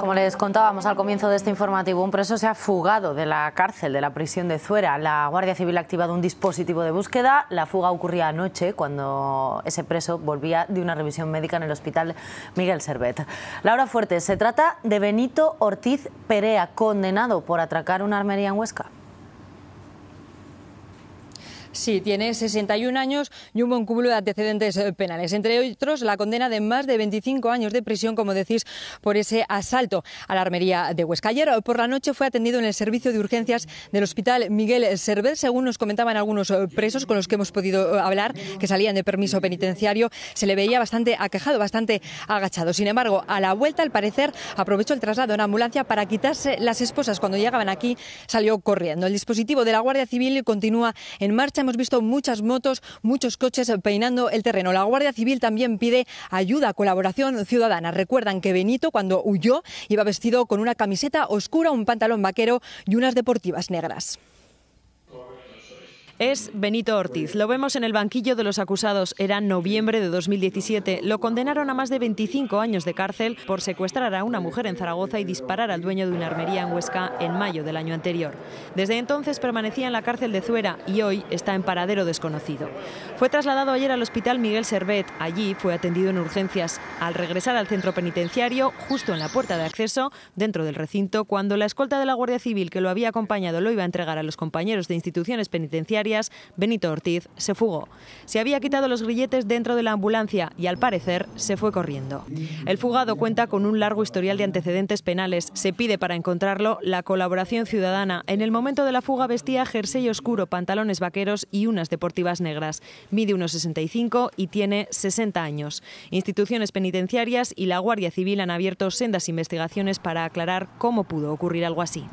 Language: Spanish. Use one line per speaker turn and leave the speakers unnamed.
Como les contábamos al comienzo de este informativo, un preso se ha fugado de la cárcel de la prisión de Zuera. La Guardia Civil ha activado un dispositivo de búsqueda. La fuga ocurría anoche cuando ese preso volvía de una revisión médica en el hospital Miguel Servet. Laura Fuerte, se trata de Benito Ortiz Perea, condenado por atracar una armería en Huesca.
Sí, tiene 61 años y un buen cúmulo de antecedentes eh, penales, entre otros la condena de más de 25 años de prisión, como decís, por ese asalto a la armería de Huesca. Ayer eh, por la noche fue atendido en el servicio de urgencias del hospital Miguel Servet. según nos comentaban algunos eh, presos con los que hemos podido hablar, que salían de permiso penitenciario, se le veía bastante aquejado, bastante agachado. Sin embargo, a la vuelta, al parecer, aprovechó el traslado en ambulancia para quitarse las esposas. Cuando llegaban aquí, salió corriendo. El dispositivo de la Guardia Civil continúa en marcha hemos visto muchas motos, muchos coches peinando el terreno. La Guardia Civil también pide ayuda, colaboración ciudadana. Recuerdan que Benito, cuando huyó, iba vestido con una camiseta oscura, un pantalón vaquero y unas deportivas negras
es Benito Ortiz. Lo vemos en el banquillo de los acusados. Era noviembre de 2017. Lo condenaron a más de 25 años de cárcel por secuestrar a una mujer en Zaragoza y disparar al dueño de una armería en Huesca en mayo del año anterior. Desde entonces permanecía en la cárcel de Zuera y hoy está en paradero desconocido. Fue trasladado ayer al hospital Miguel Servet. Allí fue atendido en urgencias. Al regresar al centro penitenciario, justo en la puerta de acceso, dentro del recinto, cuando la escolta de la Guardia Civil que lo había acompañado lo iba a entregar a los compañeros de instituciones penitenciarias, Benito Ortiz se fugó. Se había quitado los grilletes dentro de la ambulancia y al parecer se fue corriendo. El fugado cuenta con un largo historial de antecedentes penales. Se pide para encontrarlo la colaboración ciudadana. En el momento de la fuga vestía jersey oscuro, pantalones vaqueros y unas deportivas negras. Mide unos 65 y tiene 60 años. Instituciones penitenciarias y la Guardia Civil han abierto sendas investigaciones para aclarar cómo pudo ocurrir algo así.